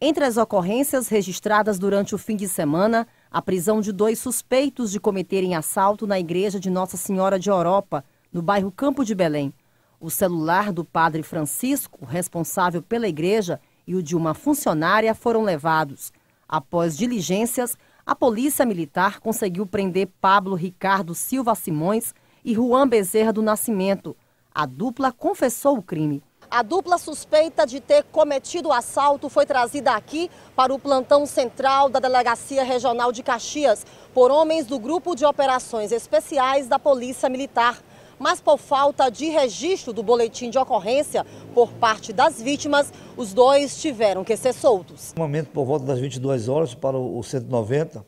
Entre as ocorrências registradas durante o fim de semana, a prisão de dois suspeitos de cometerem assalto na igreja de Nossa Senhora de Europa, no bairro Campo de Belém. O celular do padre Francisco, responsável pela igreja, e o de uma funcionária foram levados. Após diligências, a polícia militar conseguiu prender Pablo Ricardo Silva Simões e Juan Bezerra do Nascimento. A dupla confessou o crime. A dupla suspeita de ter cometido o assalto foi trazida aqui para o plantão central da Delegacia Regional de Caxias por homens do Grupo de Operações Especiais da Polícia Militar. Mas por falta de registro do boletim de ocorrência por parte das vítimas, os dois tiveram que ser soltos. No momento, por volta das 22 horas, para o 190,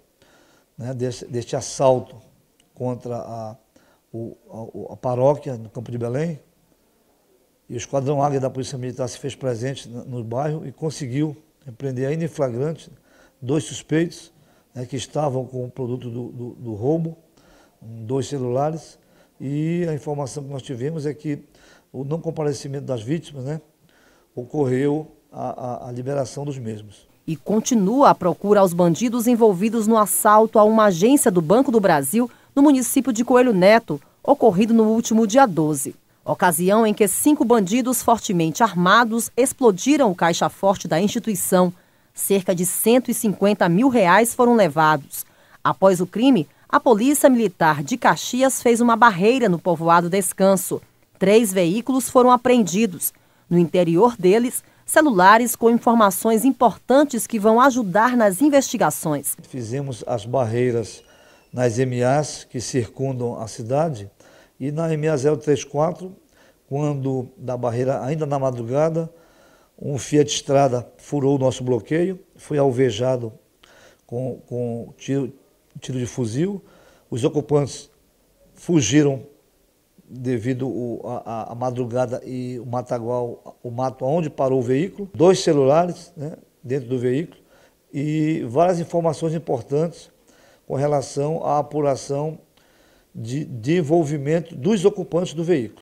né, deste, deste assalto contra a, o, a, a paróquia no Campo de Belém, e o Esquadrão Águia da Polícia Militar se fez presente no bairro e conseguiu prender ainda em flagrante dois suspeitos né, que estavam com o produto do, do, do roubo, dois celulares, e a informação que nós tivemos é que o não comparecimento das vítimas né, ocorreu a, a, a liberação dos mesmos. E continua a procura aos bandidos envolvidos no assalto a uma agência do Banco do Brasil no município de Coelho Neto, ocorrido no último dia 12 ocasião em que cinco bandidos fortemente armados explodiram o caixa-forte da instituição. Cerca de 150 mil reais foram levados. Após o crime, a Polícia Militar de Caxias fez uma barreira no povoado Descanso. Três veículos foram apreendidos. No interior deles, celulares com informações importantes que vão ajudar nas investigações. Fizemos as barreiras nas MAs que circundam a cidade e na MA 034, quando da barreira, ainda na madrugada, um Fiat Estrada furou o nosso bloqueio, foi alvejado com, com tiro, tiro de fuzil. Os ocupantes fugiram devido à madrugada e o matagual, o mato aonde parou o veículo, dois celulares né, dentro do veículo e várias informações importantes com relação à apuração de devolvimento dos ocupantes do veículo.